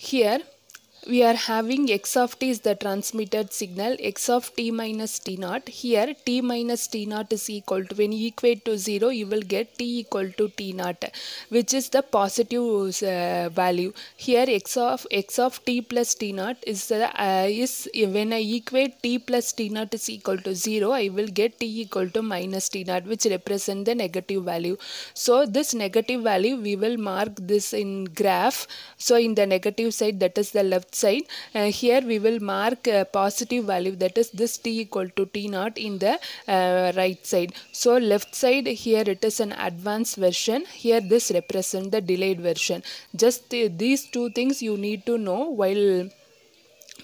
Here we are having x of t is the transmitted signal x of t minus t naught here t minus t naught is equal to when you equate to 0 you will get t equal to t naught which is the positive uh, value here x of x of t plus t naught is uh, is when I equate t plus t naught is equal to 0 I will get t equal to minus t naught which represent the negative value so this negative value we will mark this in graph so in the negative side that is the left left side uh, here we will mark a uh, positive value that is this t equal to t naught in the uh, right side. So left side here it is an advanced version here this represent the delayed version. Just these two things you need to know while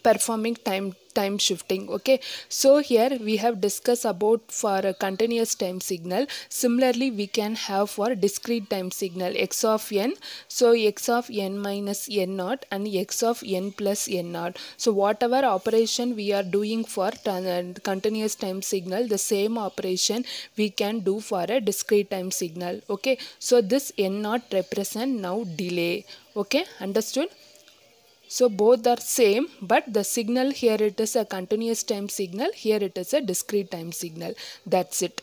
performing time time shifting okay so here we have discussed about for a continuous time signal similarly we can have for discrete time signal x of n so x of n minus n naught and x of n plus n naught so whatever operation we are doing for uh, continuous time signal the same operation we can do for a discrete time signal okay so this n naught represent now delay okay understood so both are same but the signal here it is a continuous time signal here it is a discrete time signal that's it.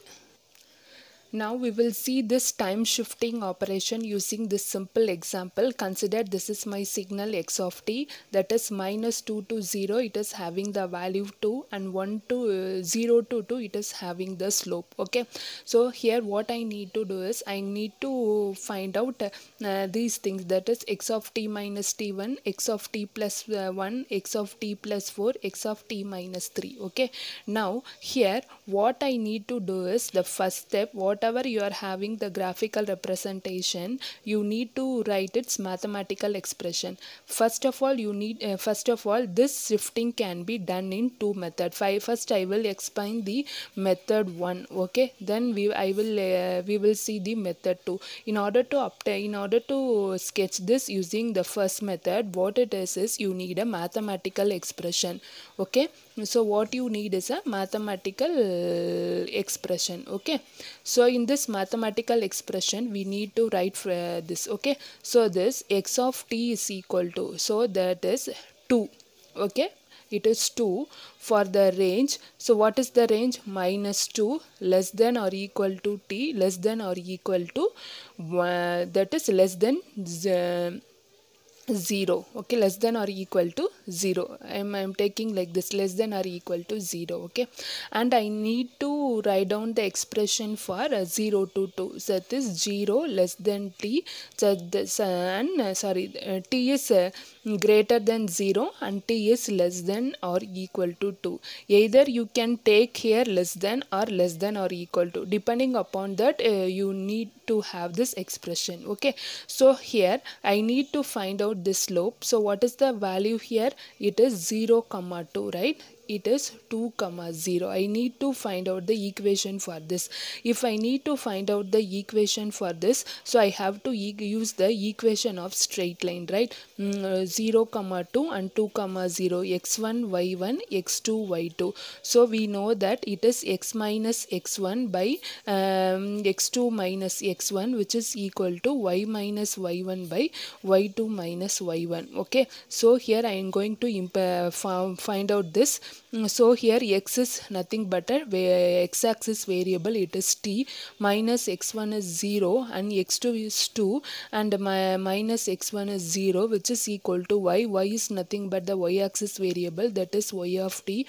Now we will see this time shifting operation using this simple example. Consider this is my signal x of t that is minus 2 to 0 it is having the value 2 and 1 to uh, 0 to 2 it is having the slope okay. So here what I need to do is I need to find out uh, these things that is x of t minus t1 x of t plus, uh, 1 x of t plus 4 x of t minus 3 okay. Now here what I need to do is the first step what whatever you are having the graphical representation you need to write its mathematical expression first of all you need uh, first of all this shifting can be done in two methods first i will explain the method one okay then we i will uh, we will see the method two in order to obtain in order to sketch this using the first method what it is is you need a mathematical expression okay so what you need is a mathematical expression okay so in this mathematical expression we need to write uh, this okay so this x of t is equal to so that is 2 okay it is 2 for the range so what is the range minus 2 less than or equal to t less than or equal to uh, that is less than uh, 0 okay less than or equal to 0 I'm, I'm taking like this less than or equal to 0 okay and I need to write down the expression for uh, 0 to 2 so this 0 less than t so this uh, and uh, sorry uh, t is uh, greater than 0 and t is less than or equal to 2 either you can take here less than or less than or equal to depending upon that uh, you need to have this expression okay so here I need to find out about this slope so what is the value here it is 0 comma 2 right it is 2 comma 0 i need to find out the equation for this if i need to find out the equation for this so i have to e use the equation of straight line right mm, uh, 0 comma 2 and 2 comma 0 x1 y1 x2 y2 so we know that it is x minus x1 by um, x2 minus x1 which is equal to y minus y1 by y2 minus y1 okay so here i am going to uh, find out this Mm, so here x is nothing but a x-axis variable. It is t minus x1 is 0 and x2 is 2 and my minus x1 is 0 which is equal to y. y is nothing but the y-axis variable that is y of t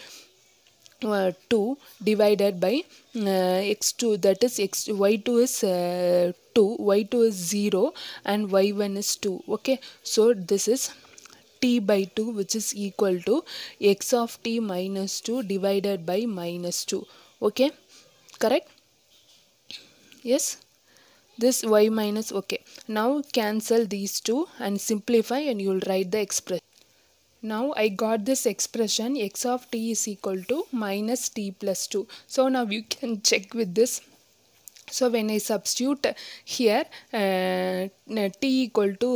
uh, 2 divided by uh, x2 that is x y2 is uh, 2 y2 is 0 and y1 is 2 okay so this is t by 2 which is equal to x of t minus 2 divided by minus 2 okay correct yes this y minus okay now cancel these two and simplify and you will write the expression now I got this expression x of t is equal to minus t plus 2 so now you can check with this so when I substitute here uh, t equal to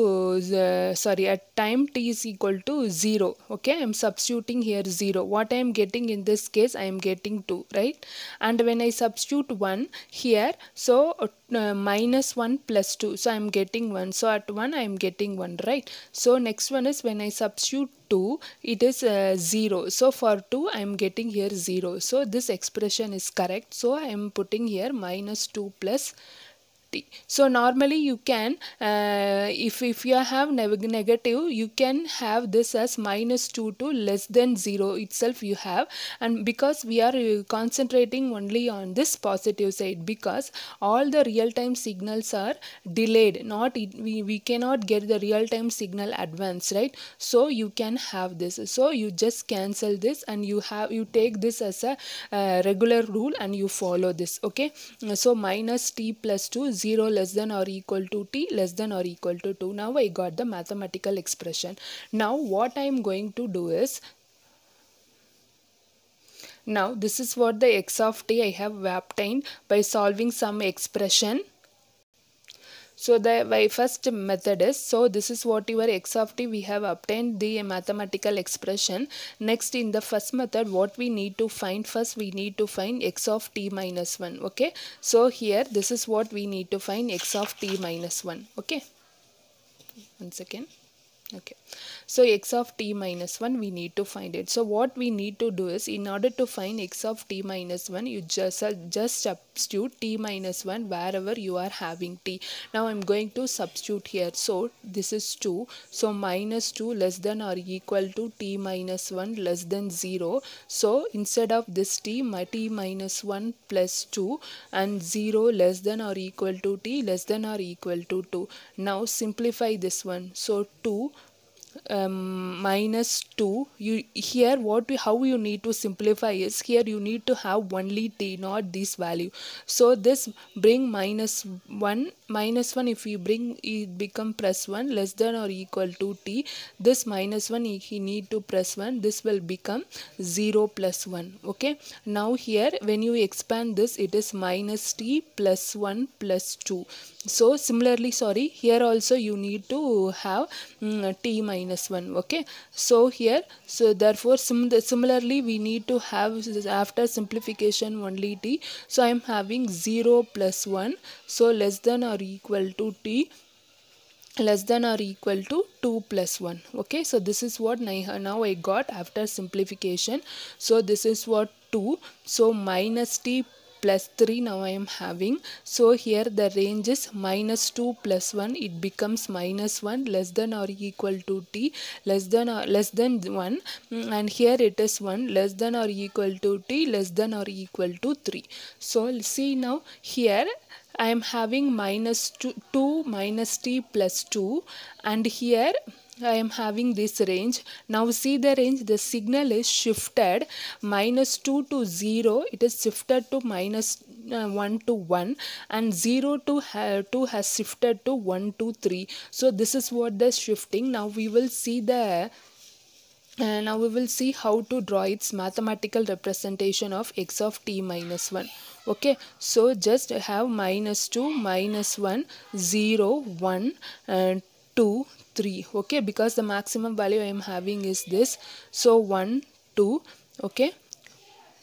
uh, sorry at time t is equal to 0 okay I'm substituting here 0 what I'm getting in this case I am getting 2 right and when I substitute 1 here so uh, minus 1 plus 2 so I'm getting 1 so at 1 I am getting 1 right so next one is when I substitute 2 it is uh, 0 so for 2 I am getting here 0 so this expression is correct so I am putting here minus 2 plus 2 50 so normally you can uh, if if you have negative you can have this as minus 2 to less than 0 itself you have and because we are uh, concentrating only on this positive side because all the real time signals are delayed not we, we cannot get the real time signal advance, right so you can have this so you just cancel this and you have you take this as a uh, regular rule and you follow this okay so minus t plus 2 0 less than or equal to t less than or equal to 2. Now I got the mathematical expression. Now what I am going to do is now this is what the x of t I have obtained by solving some expression so the by first method is, so this is what your x of t we have obtained the mathematical expression. Next in the first method what we need to find first we need to find x of t minus 1 okay. So here this is what we need to find x of t minus 1 okay. One okay once again okay so x of t minus 1 we need to find it so what we need to do is in order to find x of t minus 1 you just uh, just substitute t minus 1 wherever you are having t now i'm going to substitute here so this is 2 so minus 2 less than or equal to t minus 1 less than 0 so instead of this t my t minus 1 plus 2 and 0 less than or equal to t less than or equal to 2 now simplify this one so 2 um, minus 2 you here what we how you need to simplify is here you need to have only t not this value so this bring minus 1 minus 1 if you bring it become plus 1 less than or equal to t this minus 1 you need to press 1 this will become 0 plus 1 okay now here when you expand this it is minus t plus 1 plus 2 so similarly sorry here also you need to have mm, t minus minus 1 okay so here so therefore sim similarly we need to have after simplification only t so I am having 0 plus 1 so less than or equal to t less than or equal to 2 plus 1 okay so this is what now I got after simplification so this is what 2 so minus t plus 3 now I am having. So here the range is minus 2 plus 1. It becomes minus 1 less than or equal to t less than or less than 1 mm, and here it is 1 less than or equal to t less than or equal to 3. So see now here I am having minus 2, 2 minus t plus 2 and here I am having this range. Now see the range, the signal is shifted minus 2 to 0, it is shifted to minus, uh, 1 to 1 and 0 to uh, 2 has shifted to 1 to 3. So this is what the shifting. Now we will see the uh, now we will see how to draw its mathematical representation of x of t minus 1 okay so just have minus 2 minus 1 0 1 and 2 3 okay because the maximum value I am having is this so 1 2 okay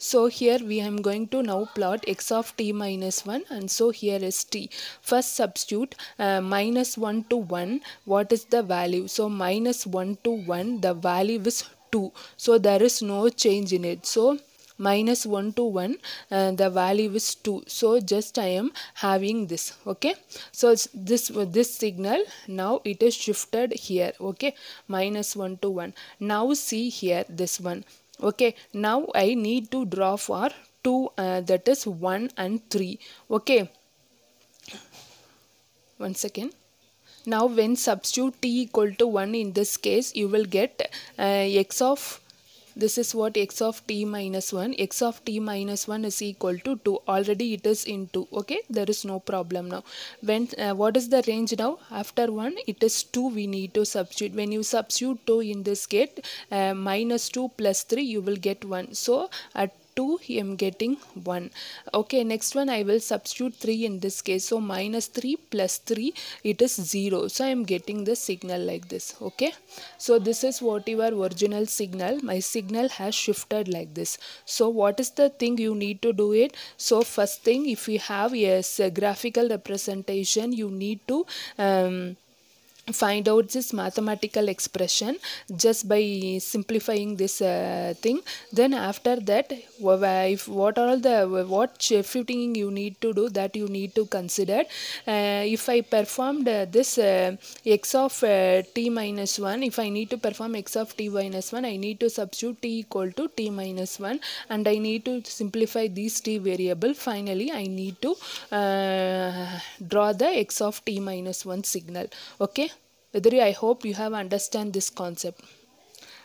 so here we am going to now plot x of t minus 1 and so here is t. First substitute uh, minus 1 to 1 what is the value? So minus 1 to 1 the value is 2. So there is no change in it. So minus 1 to 1 uh, the value is 2 so just I am having this okay so this this signal now it is shifted here okay minus 1 to 1 now see here this one okay now I need to draw for 2 uh, that is 1 and 3 okay one second now when substitute t equal to 1 in this case you will get uh, x of this is what x of t minus 1. x of t minus 1 is equal to 2. Already it is in 2. Okay, there is no problem now. When uh, What is the range now? After 1, it is 2 we need to substitute. When you substitute 2 in this gate, uh, minus 2 plus 3, you will get 1. So, at 2 I am getting 1 okay next one I will substitute 3 in this case so minus 3 plus 3 it is 0 so I am getting the signal like this okay so this is whatever original signal my signal has shifted like this so what is the thing you need to do it so first thing if we have yes graphical representation you need to um, find out this mathematical expression just by simplifying this uh, thing then after that if what all the what shifting you need to do that you need to consider uh, if i performed uh, this uh, x of uh, t minus 1 if i need to perform x of t minus 1 i need to substitute t equal to t minus 1 and i need to simplify these t variable finally i need to uh, draw the x of t minus 1 signal okay Vidri, I hope you have understand this concept.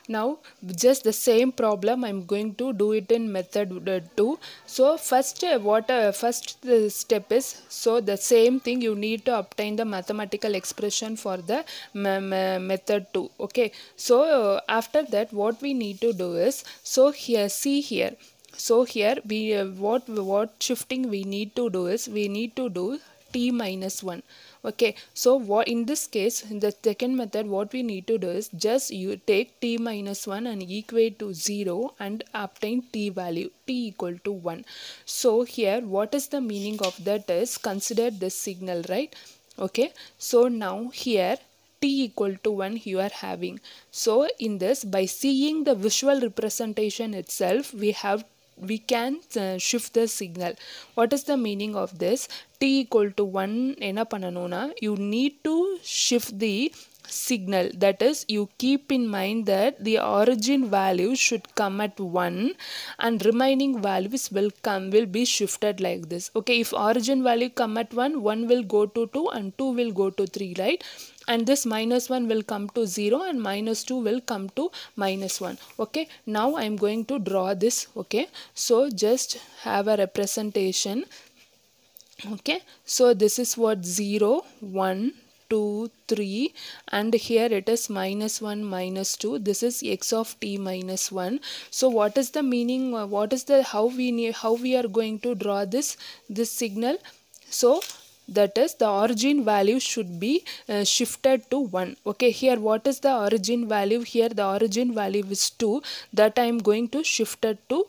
Now, just the same problem, I'm going to do it in method uh, 2. So, first, uh, what uh, first uh, step is, so the same thing, you need to obtain the mathematical expression for the method 2. Okay, so uh, after that, what we need to do is, so here, see here, so here we uh, what what shifting we need to do is we need to do t minus 1 okay so what in this case in the second method what we need to do is just you take t minus 1 and equate to 0 and obtain t value t equal to 1 so here what is the meaning of that is consider this signal right okay so now here t equal to 1 you are having. So in this by seeing the visual representation itself we have we can uh, shift the signal what is the meaning of this t equal to 1 you need to shift the signal that is you keep in mind that the origin value should come at 1 and remaining values will come will be shifted like this okay if origin value come at 1 1 will go to 2 and 2 will go to 3 right and this minus 1 will come to 0 and minus 2 will come to minus 1 okay now I am going to draw this okay so just have a representation okay so this is what 0 1 2, 3 and here it is minus 1, minus 2. This is x of t minus 1. So what is the meaning, uh, what is the, how we, how we are going to draw this, this signal? So that is the origin value should be uh, shifted to 1 okay here what is the origin value here the origin value is 2 that I am going to shift it to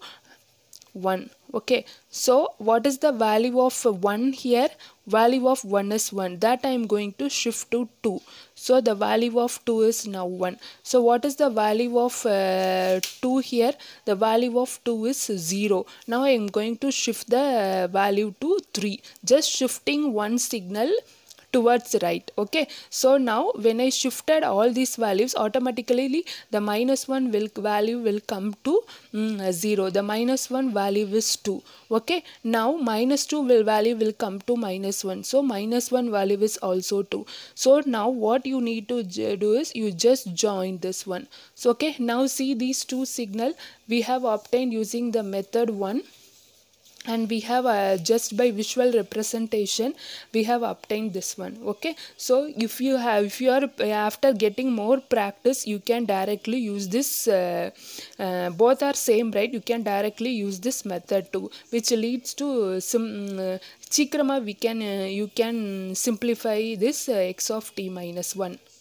1 okay so what is the value of 1 here value of 1 is 1 that I am going to shift to 2 so the value of 2 is now 1 so what is the value of uh, 2 here the value of 2 is 0 now I am going to shift the value to 3 just shifting one signal towards right okay so now when I shifted all these values automatically the minus 1 will value will come to mm, 0 the minus 1 value is 2 okay now minus 2 will value will come to minus 1 so minus 1 value is also 2 so now what you need to do is you just join this one so okay now see these two signal we have obtained using the method 1 and we have uh, just by visual representation we have obtained this one okay so if you have if you are uh, after getting more practice you can directly use this uh, uh, both are same right you can directly use this method too which leads to some uh, chikrama we can uh, you can simplify this x of t minus 1